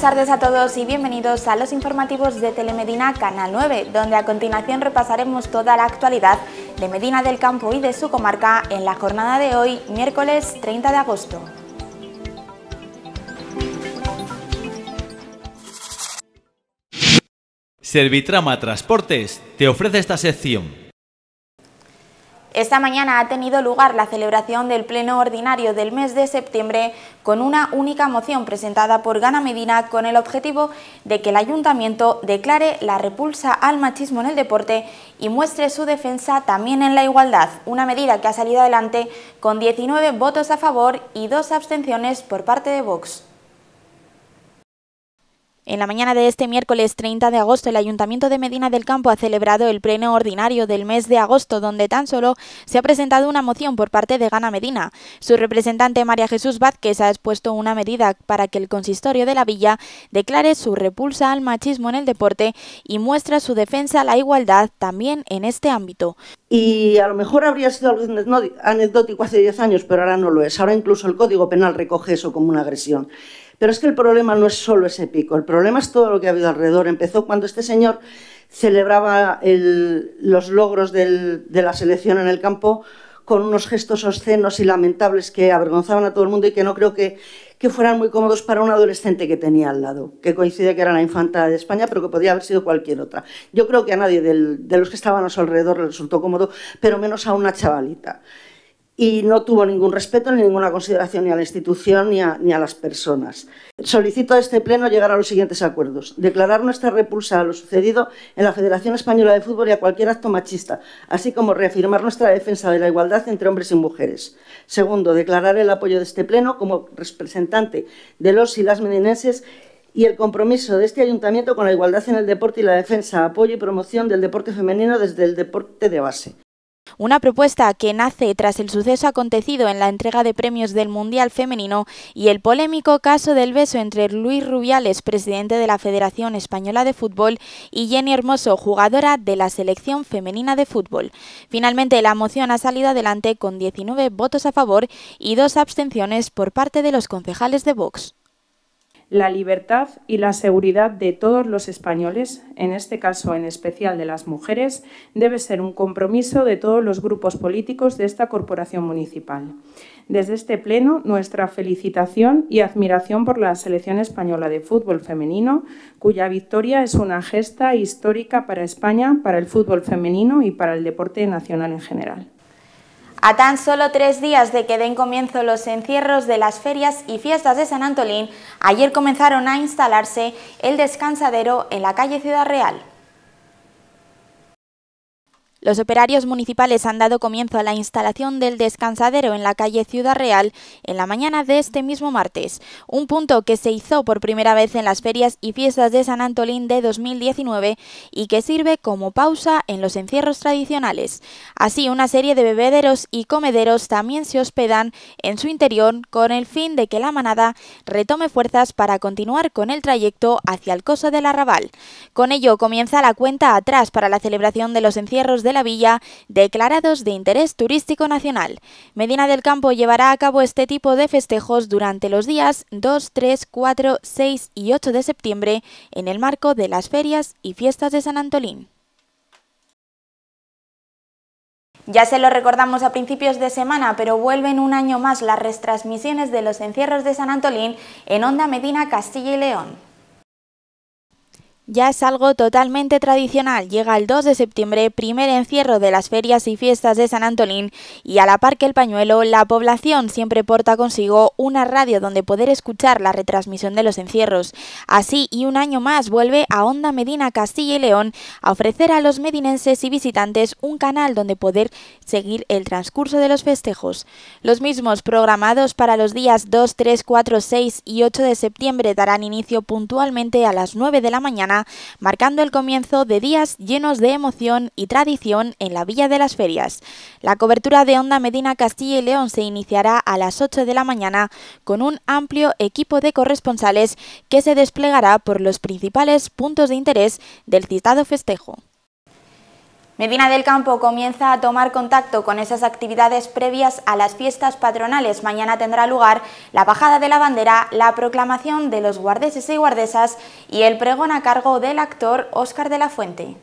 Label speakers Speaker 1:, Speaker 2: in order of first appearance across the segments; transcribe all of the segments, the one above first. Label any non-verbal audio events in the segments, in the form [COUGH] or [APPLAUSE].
Speaker 1: Buenas tardes a todos y bienvenidos a los informativos de Telemedina Canal 9, donde a continuación repasaremos toda la actualidad de Medina del Campo y de su comarca en la jornada de hoy, miércoles 30 de agosto.
Speaker 2: Servitrama Transportes te ofrece esta sección.
Speaker 1: Esta mañana ha tenido lugar la celebración del Pleno Ordinario del mes de septiembre con una única moción presentada por Gana Medina con el objetivo de que el Ayuntamiento declare la repulsa al machismo en el deporte y muestre su defensa también en la igualdad, una medida que ha salido adelante con 19 votos a favor y dos abstenciones por parte de Vox. En la mañana de este miércoles 30 de agosto, el Ayuntamiento de Medina del Campo ha celebrado el pleno ordinario del mes de agosto, donde tan solo se ha presentado una moción por parte de Gana Medina. Su representante María Jesús Vázquez ha expuesto una medida para que el consistorio de la villa declare su repulsa al machismo en el deporte y muestra su defensa a la igualdad también en este ámbito. Y a lo mejor habría sido algo anecdótico
Speaker 2: hace 10 años, pero ahora no lo es. Ahora incluso el Código Penal recoge eso como una agresión. Pero es que el problema no es solo ese pico, el problema es todo lo que ha habido alrededor. Empezó cuando este señor celebraba los logros de la selección en el campo con unos gestos obscenos y lamentables que avergonzaban a todo el mundo y que no creo que, fueran muy cómodos para un adolescente que tenía al lado, que coincide que era la infanta de España, pero que podría haber sido cualquier otra. Yo creo que a nadie de los que estaban a su alrededor le resultó cómodo, pero menos a una chavalita y no tuvo ningún respeto ni ninguna consideración ni a la institución ni a, las personas. Solicito a este Pleno llegar a los siguientes acuerdos. Declarar nuestra repulsa a lo sucedido en la Federación Española de Fútbol y a cualquier acto machista, así como reafirmar nuestra defensa de la igualdad entre hombres y mujeres. Segundo, declarar el apoyo de este Pleno como representante de los y las medinenses y el compromiso de este ayuntamiento con la igualdad en el deporte y la defensa, apoyo y promoción del
Speaker 1: deporte femenino desde el deporte de base una propuesta que nace tras el suceso acontecido en la entrega de premios del Mundial Femenino y el polémico caso del beso entre Luis Rubiales, presidente de la Federación Española de Fútbol, y Jenny Hermoso, jugadora de la Selección Femenina de Fútbol. Finalmente, la moción ha salido adelante con 19 votos a favor y dos abstenciones por parte de los concejales de Vox la
Speaker 2: libertad y la seguridad de todos los españoles, en este caso en especial de las mujeres, debe ser un compromiso de todos los grupos políticos de esta corporación municipal. Desde este pleno, nuestra felicitación y admiración por la selección española de fútbol femenino, cuya victoria es una gesta histórica para España, para el fútbol femenino y para el deporte nacional en general.
Speaker 1: A tan solo tres días de que den comienzo los encierros de las ferias y fiestas de San Antolín, ayer comenzaron a instalarse el descansadero en la calle Ciudad Real. Los operarios municipales han dado comienzo a la instalación del descansadero en la calle Ciudad Real en la mañana de este mismo martes, un punto que se hizo por primera vez en las ferias y fiestas de San Antolín de 2019 y que sirve como pausa en los encierros tradicionales. Así, una serie de bebederos y comederos también se hospedan en su interior con el fin de que la manada retome fuerzas para continuar con el trayecto hacia el Coso del Arrabal. Con ello comienza la cuenta atrás para la celebración de los encierros de la villa declarados de interés turístico nacional. Medina del Campo llevará a cabo este tipo de festejos durante los días 2, 3, 4, 6 y 8 de septiembre en el marco de las ferias y fiestas de San Antolín. Ya se lo recordamos a principios de semana, pero vuelven un año más las retransmisiones de los encierros de San Antolín en Onda Medina, Castilla y León. Ya es algo totalmente tradicional. Llega el 2 de septiembre, primer encierro de las ferias y fiestas de San Antolín, y a la par que el pañuelo, la población siempre porta consigo una radio donde poder escuchar la retransmisión de los encierros. Así, y un año más, vuelve a Onda Medina Castilla y León a ofrecer a los medinenses y visitantes un canal donde poder seguir el transcurso de los festejos. Los mismos programados para los días 2, 3, 4, 6 y 8 de septiembre darán inicio puntualmente a las 9 de la mañana marcando el comienzo de días llenos de emoción y tradición en la Villa de las Ferias. La cobertura de Onda Medina Castilla y León se iniciará a las 8 de la mañana con un amplio equipo de corresponsales que se desplegará por los principales puntos de interés del citado festejo. Medina del Campo comienza a tomar contacto con esas actividades previas a las fiestas patronales. Mañana tendrá lugar la bajada de la bandera, la proclamación de los guardeses y guardesas y el pregón a cargo del actor Óscar de la Fuente.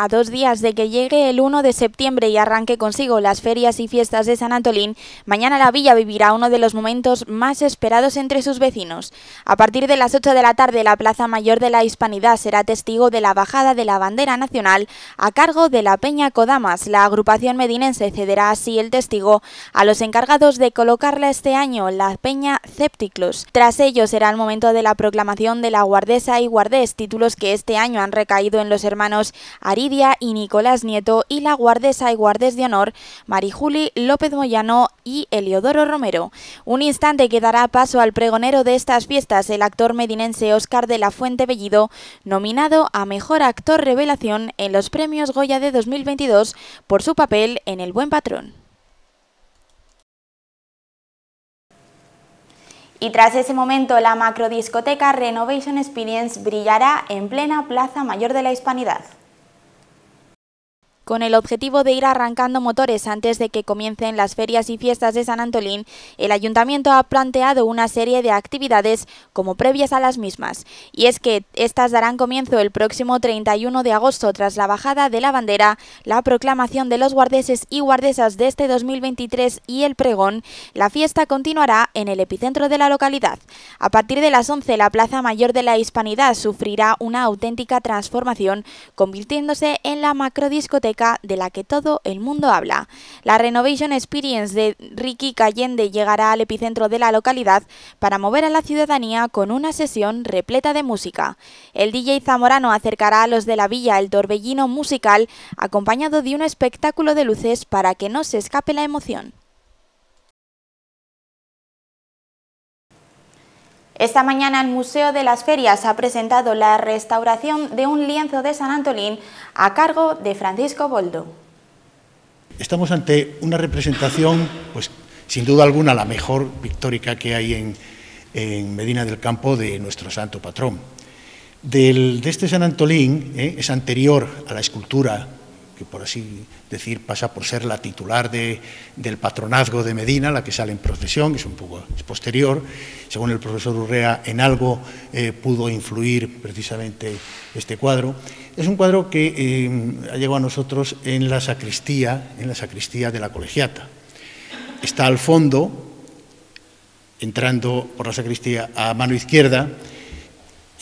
Speaker 1: A dos días de que llegue el 1 de septiembre y arranque consigo las ferias y fiestas de San Antolín, mañana la villa vivirá uno de los momentos más esperados entre sus vecinos. A partir de las 8 de la tarde, la Plaza Mayor de la Hispanidad será testigo de la bajada de la bandera nacional a cargo de la Peña Codamas. La agrupación medinense cederá así el testigo a los encargados de colocarla este año, la Peña Cépticlos. Tras ello será el momento de la proclamación de la guardesa y guardés, títulos que este año han recaído en los hermanos Ari y Nicolás Nieto y la guardesa y guardes de honor Marijuli López Moyano y Eliodoro Romero. Un instante que dará paso al pregonero de estas fiestas, el actor medinense Oscar de la Fuente Bellido, nominado a Mejor Actor Revelación en los Premios Goya de 2022 por su papel en El Buen Patrón. Y tras ese momento, la macrodiscoteca Renovation Experience brillará en plena Plaza Mayor de la Hispanidad. Con el objetivo de ir arrancando motores antes de que comiencen las ferias y fiestas de San Antolín, el ayuntamiento ha planteado una serie de actividades como previas a las mismas. Y es que estas darán comienzo el próximo 31 de agosto tras la bajada de la bandera, la proclamación de los guardeses y guardesas de este 2023 y el pregón. La fiesta continuará en el epicentro de la localidad. A partir de las 11, la Plaza Mayor de la Hispanidad sufrirá una auténtica transformación, convirtiéndose en la macrodiscoteca de la que todo el mundo habla. La Renovation Experience de Ricky Cayende llegará al epicentro de la localidad para mover a la ciudadanía con una sesión repleta de música. El DJ zamorano acercará a los de la villa el torbellino musical acompañado de un espectáculo de luces para que no se escape la emoción. Esta mañana el Museo de las Ferias ha presentado la restauración de un lienzo de San Antolín a cargo de Francisco Boldo.
Speaker 3: Estamos ante una representación, pues sin duda alguna la mejor pictórica que hay en, Medina del Campo de nuestro santo patrón. de este San Antolín eh, es anterior a la escultura que por así decir pasa por ser la titular del patronazgo de Medina, la que sale en procesión, que es un poco posterior. Según el profesor Urrea, en algo eh, pudo influir precisamente este cuadro. Es un cuadro que eh, ha llegado a nosotros en la sacristía, en la sacristía de la colegiata. Está al fondo, entrando por la sacristía a mano izquierda,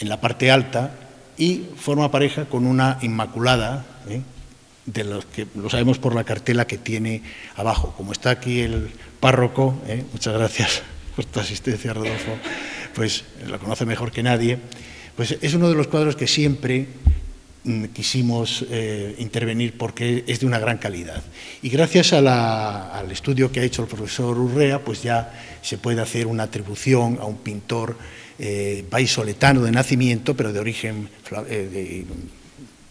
Speaker 3: en la parte alta, y forma pareja con una inmaculada. ¿eh? de los que lo sabemos por la cartela que tiene abajo. Como está aquí el párroco, ¿eh? muchas gracias [LAUGHS] por tu asistencia, Rodolfo, pues eh, la conoce mejor que nadie, pues es uno de los cuadros que siempre mm, quisimos eh, intervenir porque es de una gran calidad. Y gracias al estudio que ha hecho el profesor Urrea, pues ya se puede hacer una atribución a un pintor eh, de nacimiento, pero de origen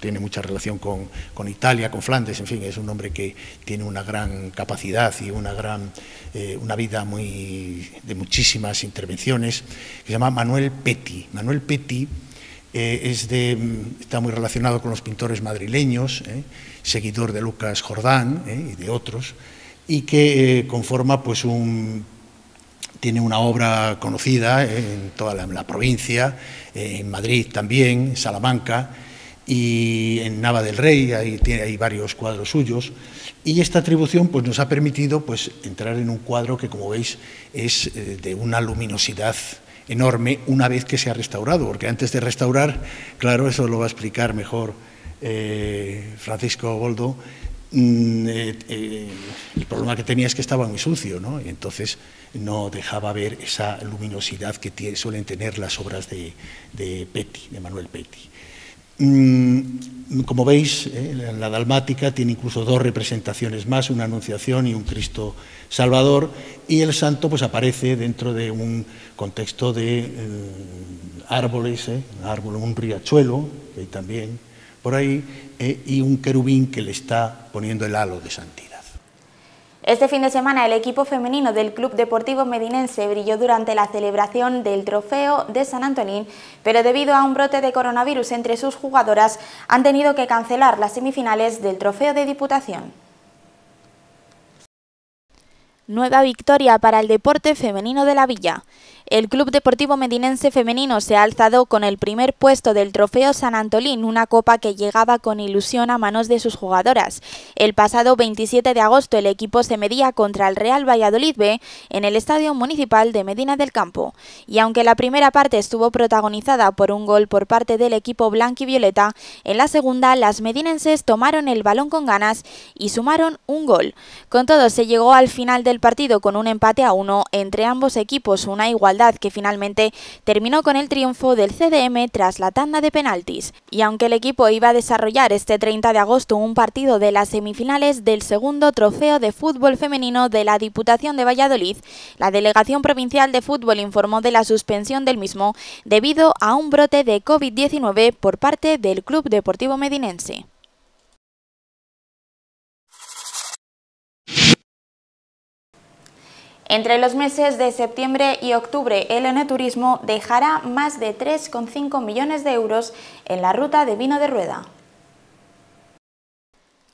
Speaker 3: tiene mucha relación con, con, Italia, con Flandes, en fin, es un hombre que tiene una gran capacidad y una gran eh, una vida de muchísimas intervenciones, se llama Manuel Petit Manuel Petit eh, es está muy relacionado con los pintores madrileños, eh, seguidor de Lucas Jordán y de otros, y que conforma pues un tiene una obra conocida en toda la, la provincia, en Madrid también, Salamanca, y en Nava del Rey hay, varios cuadros suyos. Y esta atribución pues, nos ha permitido pues, entrar en un cuadro que, como veis, es eh, de una luminosidad enorme una vez que se ha restaurado, porque antes de restaurar, claro, eso lo va a explicar mejor eh, Francisco Goldo, mm, eh, el problema que tenía es que estaba muy sucio, ¿no? Y entonces no dejaba ver esa luminosidad que suelen tener las obras de, de Petty, de Manuel Petty. Mm, como veis, eh, la dalmática tiene incluso dos representaciones más, una anunciación y un Cristo Salvador, y el santo pues aparece dentro de un contexto de eh, árboles, eh, un riachuelo, que hay también por ahí, y un querubín que le está poniendo el halo de santidad.
Speaker 1: Este fin de semana el equipo femenino del Club Deportivo Medinense brilló durante la celebración del Trofeo de San Antonín, pero debido a un brote de coronavirus entre sus jugadoras han tenido que cancelar las semifinales del Trofeo de Diputación. Nueva victoria para el deporte femenino de la villa. El Club Deportivo Medinense Femenino se ha alzado con el primer puesto del Trofeo San Antolín, una copa que llegaba con ilusión a manos de sus jugadoras. El pasado 27 de agosto el equipo se medía contra el Real Valladolid B en el Estadio Municipal de Medina del Campo. Y aunque la primera parte estuvo protagonizada por un gol por parte del equipo blanco y violeta, en la segunda las medinenses tomaron el balón con ganas y sumaron un gol. Con todo, se llegó al final del partido con un empate a uno entre ambos equipos, una igualdad que finalmente terminó con el triunfo del CDM tras la tanda de penaltis. Y aunque el equipo iba a desarrollar este 30 de agosto un partido de las semifinales del segundo trofeo de fútbol femenino de la Diputación de Valladolid, la Delegación Provincial de Fútbol informó de la suspensión del mismo debido a un brote de COVID-19 por parte del Club Deportivo Medinense. Entre los meses de septiembre y octubre, el Turismo dejará más de 3,5 millones de euros en la ruta de vino de rueda.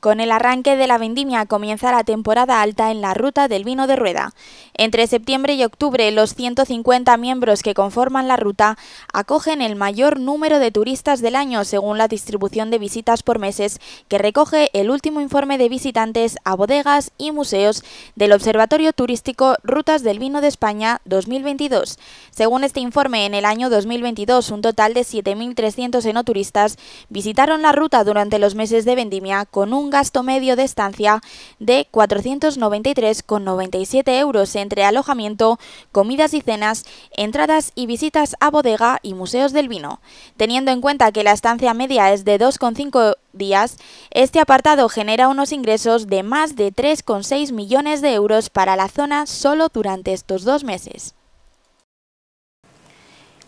Speaker 1: Con el arranque de la vendimia comienza la temporada alta en la ruta del vino de rueda. Entre septiembre y octubre, los 150 miembros que conforman la ruta acogen el mayor número de turistas del año según la distribución de visitas por meses que recoge el último informe de visitantes a bodegas y museos del Observatorio Turístico Rutas del Vino de España 2022. Según este informe, en el año 2022 un total de 7.300 enoturistas visitaron la ruta durante los meses de vendimia con un gasto medio de estancia de 493,97 euros entre alojamiento, comidas y cenas, entradas y visitas a bodega y museos del vino. Teniendo en cuenta que la estancia media es de 2,5 días, este apartado genera unos ingresos de más de 3,6 millones de euros para la zona solo durante estos dos meses.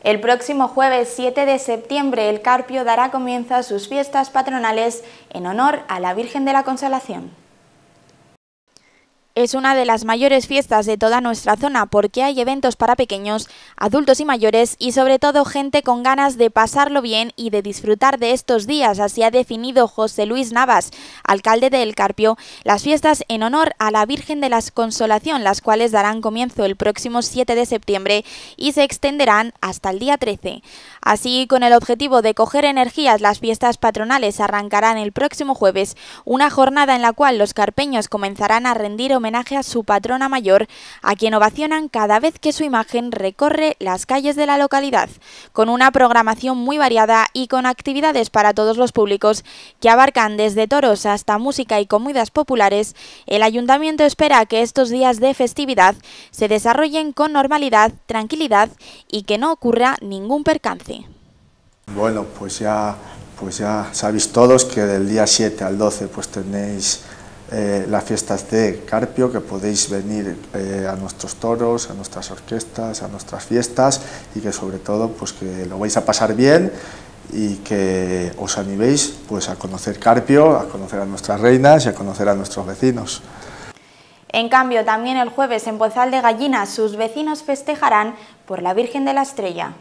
Speaker 1: El próximo jueves 7 de septiembre el Carpio dará comienzo a sus fiestas patronales en honor a la Virgen de la Consolación. Es una de las mayores fiestas de toda nuestra zona porque hay eventos para pequeños, adultos y mayores y sobre todo gente con ganas de pasarlo bien y de disfrutar de estos días, así ha definido José Luis Navas, alcalde de El Carpio, las fiestas en honor a la Virgen de la Consolación, las cuales darán comienzo el próximo 7 de septiembre y se extenderán hasta el día 13. Así, con el objetivo de coger energías, las fiestas patronales arrancarán el próximo jueves, una jornada en la cual los carpeños comenzarán a rendir homenaje homenaje a su patrona mayor, a quien ovacionan cada vez que su imagen recorre las calles de la localidad, con una programación muy variada y con actividades para todos los públicos que abarcan desde toros hasta música y comidas populares, el ayuntamiento espera que estos días de festividad se desarrollen con normalidad, tranquilidad y que no ocurra ningún percance.
Speaker 3: Bueno, pues ya, pues ya sabéis todos que del día 7 al 12 pues tenéis eh, las fiestas de Carpio, que podéis venir eh, a nuestros toros, a nuestras orquestas, a nuestras fiestas y que sobre todo pues que lo vais a pasar bien y que os animéis pues, a conocer Carpio, a conocer a nuestras reinas y a conocer a nuestros vecinos.
Speaker 1: En cambio, también el jueves en Pozal de Gallinas sus vecinos festejarán por la Virgen de la Estrella.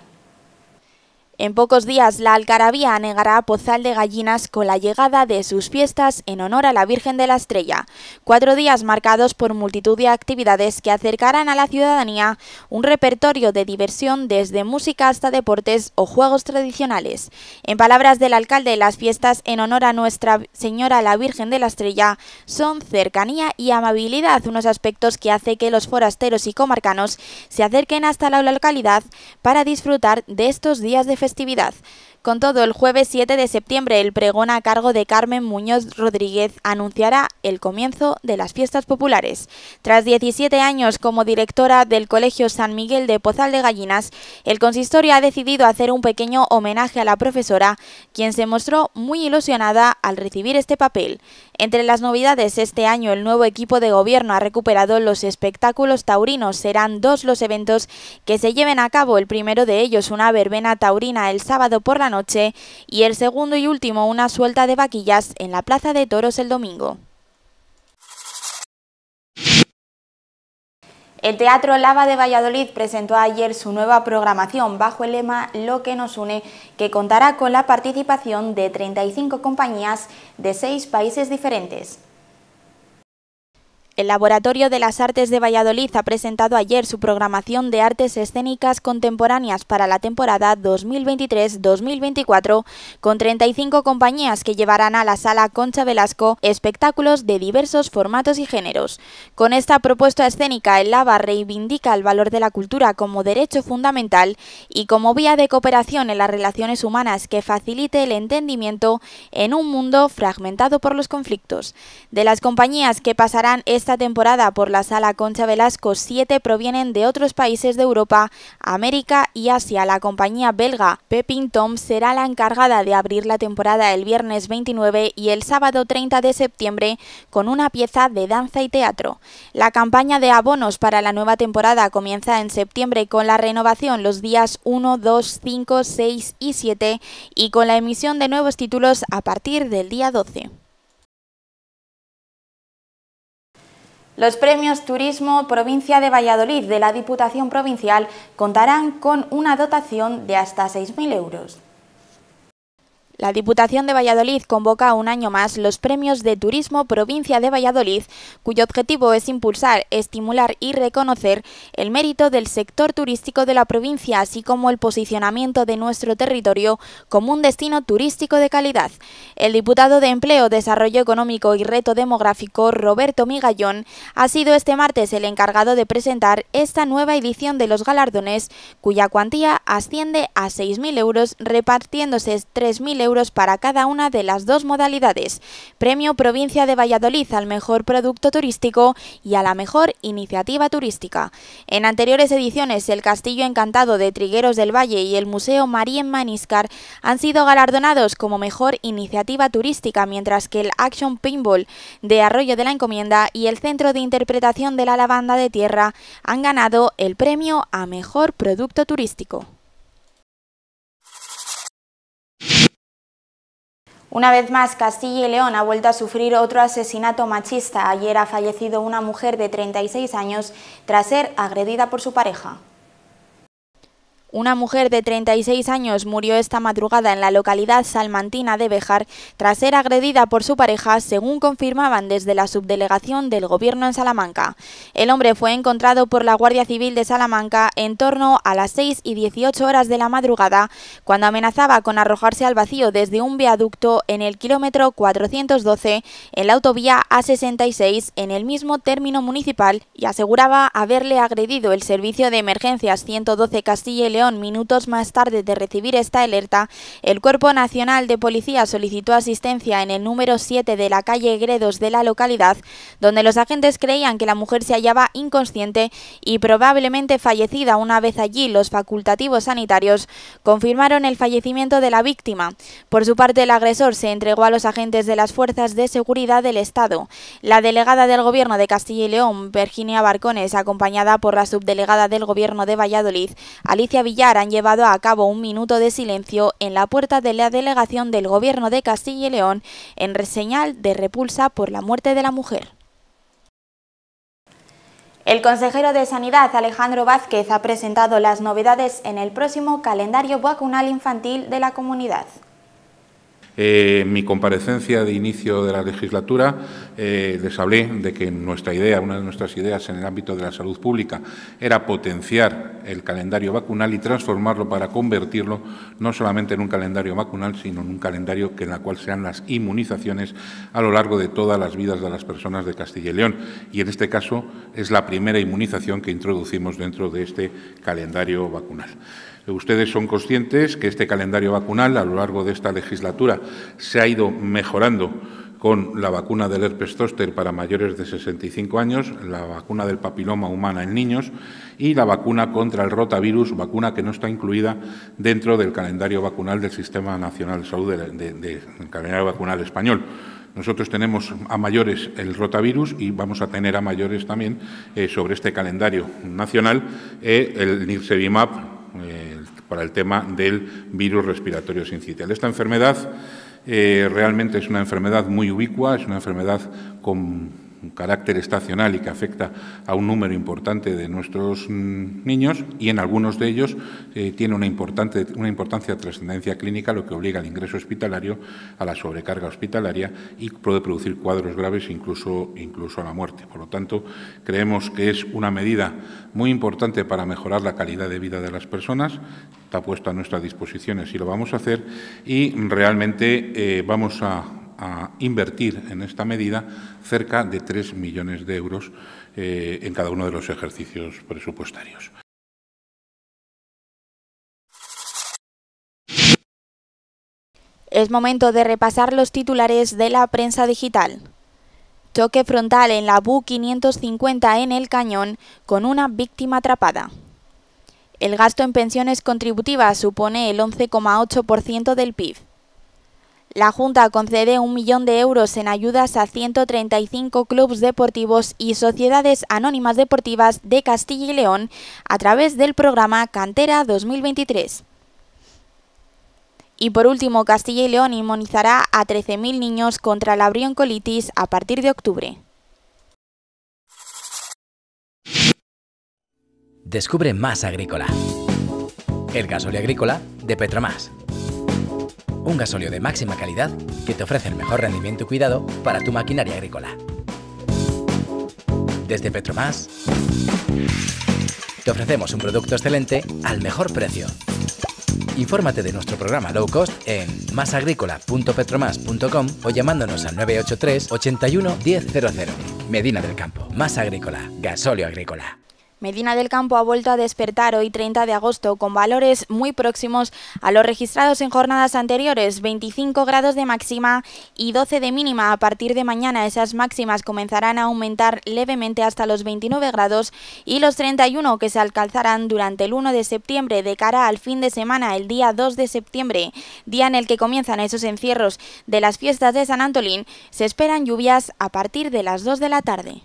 Speaker 1: En pocos días la Alcarabía anegará Pozal de Gallinas con la llegada de sus fiestas en honor a la Virgen de la Estrella, cuatro días marcados por multitud de actividades que acercarán a la ciudadanía un repertorio de diversión desde música hasta deportes o juegos tradicionales. En palabras del alcalde, las fiestas en honor a Nuestra Señora la Virgen de la Estrella son cercanía y amabilidad, unos aspectos que hace que los forasteros y comarcanos se acerquen hasta la localidad para disfrutar de estos días de actividad. Con todo, el jueves 7 de septiembre el pregón a cargo de Carmen Muñoz Rodríguez anunciará el comienzo de las fiestas populares. Tras 17 años como directora del Colegio San Miguel de Pozal de Gallinas, el consistorio ha decidido hacer un pequeño homenaje a la profesora, quien se mostró muy ilusionada al recibir este papel. Entre las novedades este año el nuevo equipo de gobierno ha recuperado los espectáculos taurinos. Serán dos los eventos que se lleven a cabo, el primero de ellos una verbena taurina el sábado por la noche y el segundo y último una suelta de vaquillas en la Plaza de Toros el domingo. El Teatro Lava de Valladolid presentó ayer su nueva programación bajo el lema Lo que nos une, que contará con la participación de 35 compañías de seis países diferentes. El Laboratorio de las Artes de Valladolid ha presentado ayer su programación de artes escénicas contemporáneas para la temporada 2023-2024, con 35 compañías que llevarán a la sala Concha Velasco espectáculos de diversos formatos y géneros. Con esta propuesta escénica, el LAVA reivindica el valor de la cultura como derecho fundamental y como vía de cooperación en las relaciones humanas que facilite el entendimiento en un mundo fragmentado por los conflictos. De las compañías que pasarán esta temporada por la sala Concha Velasco, 7 provienen de otros países de Europa, América y Asia. La compañía belga Pepin Tom será la encargada de abrir la temporada el viernes 29 y el sábado 30 de septiembre con una pieza de danza y teatro. La campaña de abonos para la nueva temporada comienza en septiembre con la renovación los días 1, 2, 5, 6 y 7 y con la emisión de nuevos títulos a partir del día 12. Los premios Turismo Provincia de Valladolid de la Diputación Provincial contarán con una dotación de hasta 6.000 euros. La Diputación de Valladolid convoca un año más los premios de Turismo Provincia de Valladolid, cuyo objetivo es impulsar, estimular y reconocer el mérito del sector turístico de la provincia, así como el posicionamiento de nuestro territorio como un destino turístico de calidad. El diputado de Empleo, Desarrollo Económico y Reto Demográfico, Roberto Migallón, ha sido este martes el encargado de presentar esta nueva edición de los galardones, cuya cuantía asciende a 6.000 euros, repartiéndose 3.000 euros para cada una de las dos modalidades. Premio Provincia de Valladolid al mejor producto turístico y a la mejor iniciativa turística. En anteriores ediciones, el Castillo Encantado de Trigueros del Valle y el Museo en Maniscar han sido galardonados como mejor iniciativa turística, mientras que el Action Pinball de Arroyo de la Encomienda y el Centro de Interpretación de la Lavanda de Tierra han ganado el premio a mejor producto turístico. Una vez más, Castilla y León ha vuelto a sufrir otro asesinato machista. Ayer ha fallecido una mujer de 36 años tras ser agredida por su pareja. Una mujer de 36 años murió esta madrugada en la localidad salmantina de Bejar tras ser agredida por su pareja, según confirmaban desde la subdelegación del Gobierno en Salamanca. El hombre fue encontrado por la Guardia Civil de Salamanca en torno a las 6 y 18 horas de la madrugada, cuando amenazaba con arrojarse al vacío desde un viaducto en el kilómetro 412 en la autovía A66 en el mismo término municipal y aseguraba haberle agredido el servicio de emergencias 112 Castilla y León Minutos más tarde de recibir esta alerta, el Cuerpo Nacional de Policía solicitó asistencia en el número 7 de la calle Gredos de la localidad, donde los agentes creían que la mujer se hallaba inconsciente y probablemente fallecida. Una vez allí, los facultativos sanitarios confirmaron el fallecimiento de la víctima. Por su parte, el agresor se entregó a los agentes de las fuerzas de seguridad del Estado. La delegada del Gobierno de Castilla y León, Virginia Barcones, acompañada por la subdelegada del Gobierno de Valladolid, Alicia Villarreal, ya han llevado a cabo un minuto de silencio en la puerta de la delegación del Gobierno de Castilla y León en reseñal de repulsa por la muerte de la mujer. El consejero de Sanidad, Alejandro Vázquez, ha presentado las novedades en el próximo calendario vacunal infantil de la comunidad.
Speaker 4: Eh, en mi comparecencia de inicio de la legislatura eh, les hablé de que nuestra idea, una de nuestras ideas en el ámbito de la salud pública, era potenciar el calendario vacunal y transformarlo para convertirlo no solamente en un calendario vacunal, sino en un calendario en el cual sean las inmunizaciones a lo largo de todas las vidas de las personas de Castilla y León. Y en este caso es la primera inmunización que introducimos dentro de este calendario vacunal. Ustedes son conscientes que este calendario vacunal, a lo largo de esta legislatura, se ha ido mejorando con la vacuna del herpes zóster para mayores de 65 años, la vacuna del papiloma humana en niños y la vacuna contra el rotavirus, vacuna que no está incluida dentro del calendario vacunal del Sistema Nacional de Salud, del calendario vacunal español. Nosotros tenemos a mayores el rotavirus y vamos a tener a mayores también eh, sobre este calendario nacional eh, el Nirsevimab, eh, para el tema del virus respiratorio sincitial. Esta enfermedad eh, realmente es una enfermedad muy ubicua, es una enfermedad con un carácter estacional y que afecta a un número importante de nuestros mm, niños y en algunos de ellos eh, tiene una, importante, una importancia de trascendencia clínica, lo que obliga al ingreso hospitalario, a la sobrecarga hospitalaria y puede producir cuadros graves incluso, incluso a la muerte. Por lo tanto, creemos que es una medida muy importante para mejorar la calidad de vida de las personas, está puesta a nuestra disposición, así lo vamos a hacer y realmente eh, vamos a a invertir en esta medida cerca de 3 millones de euros eh, en cada uno de los ejercicios presupuestarios.
Speaker 1: Es momento de repasar los titulares de la prensa digital. Toque frontal en la BU 550 en el cañón con una víctima atrapada. El gasto en pensiones contributivas supone el 11,8% del PIB. La Junta concede un millón de euros en ayudas a 135 clubes deportivos y sociedades anónimas deportivas de Castilla y León a través del programa Cantera 2023. Y por último, Castilla y León inmunizará a 13.000 niños contra la brioncolitis a partir de octubre.
Speaker 3: Descubre más agrícola. El gasolio agrícola de Petromás un gasóleo de máxima calidad que te ofrece el mejor rendimiento y cuidado para tu maquinaria agrícola. Desde Petromás te ofrecemos un producto excelente al mejor precio. Infórmate de nuestro programa Low Cost en masagrícola.petromás.com o llamándonos al 983 81 100. Medina del Campo, Más Agrícola,
Speaker 1: Gasóleo Agrícola. Medina del Campo ha vuelto a despertar hoy 30 de agosto con valores muy próximos a los registrados en jornadas anteriores, 25 grados de máxima y 12 de mínima. A partir de mañana esas máximas comenzarán a aumentar levemente hasta los 29 grados y los 31 que se alcanzarán durante el 1 de septiembre de cara al fin de semana, el día 2 de septiembre, día en el que comienzan esos encierros de las fiestas de San Antolín. Se esperan lluvias a partir de las 2 de la tarde.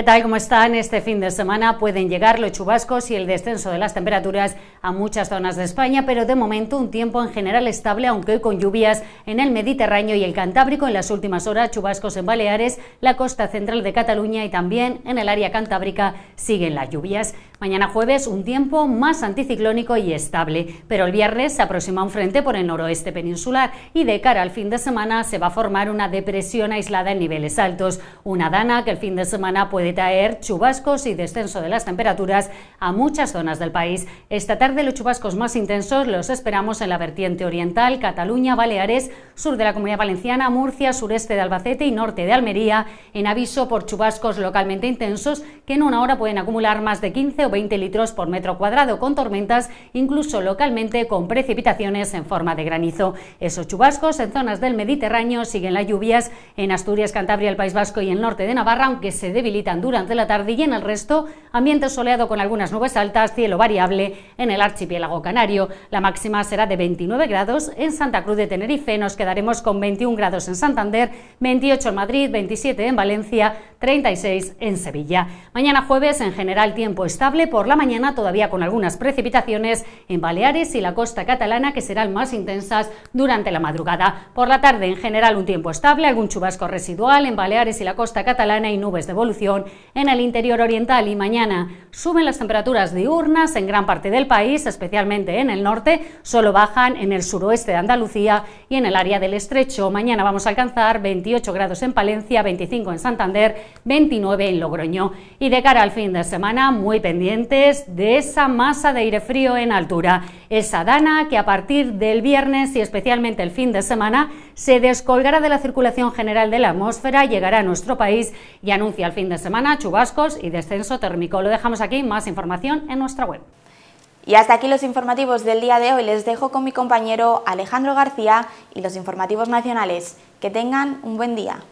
Speaker 5: ¿Qué tal? ¿Cómo están? Este fin de semana pueden llegar los chubascos y el descenso de las temperaturas a muchas zonas de España, pero de momento un tiempo en general estable, aunque hoy con lluvias en el Mediterráneo y el Cantábrico. En las últimas horas, chubascos en Baleares, la costa central de Cataluña y también en el área cantábrica siguen las lluvias. Mañana jueves, un tiempo más anticiclónico y estable, pero el viernes se aproxima un frente por el noroeste peninsular y de cara al fin de semana se va a formar una depresión aislada en niveles altos, una dana que el fin de semana puede puede traer chubascos y descenso de las temperaturas a muchas zonas del país. Esta tarde los chubascos más intensos los esperamos en la vertiente oriental, Cataluña, Baleares, sur de la Comunidad Valenciana, Murcia, sureste de Albacete y norte de Almería, en aviso por chubascos localmente intensos que en una hora pueden acumular más de 15 o 20 litros por metro cuadrado con tormentas, incluso localmente con precipitaciones en forma de granizo. Esos chubascos en zonas del Mediterráneo siguen las lluvias en Asturias, Cantabria, el País Vasco y el norte de Navarra, aunque se debilita durante la tarde y en el resto ambiente soleado con algunas nubes altas, cielo variable en el archipiélago canario. La máxima será de 29 grados en Santa Cruz de Tenerife, nos quedaremos con 21 grados en Santander, 28 en Madrid, 27 en Valencia, 36 en Sevilla. Mañana jueves en general tiempo estable, por la mañana todavía con algunas precipitaciones en Baleares y la costa catalana que serán más intensas durante la madrugada. Por la tarde en general un tiempo estable, algún chubasco residual en Baleares y la costa catalana y nubes de evolución en el interior oriental y mañana suben las temperaturas diurnas en gran parte del país, especialmente en el norte, solo bajan en el suroeste de Andalucía y en el área del estrecho. Mañana vamos a alcanzar 28 grados en Palencia, 25 en Santander, 29 en Logroño. Y de cara al fin de semana, muy pendientes de esa masa de aire frío en altura, esa dana que a partir del viernes y especialmente el fin de semana se descolgará de la circulación general de la atmósfera, llegará a nuestro país y anuncia el fin de semana semana, chubascos y descenso térmico. Lo dejamos aquí, más información en nuestra web.
Speaker 1: Y hasta aquí los informativos del día de hoy. Les dejo con mi compañero Alejandro García y los informativos nacionales. Que tengan un buen día.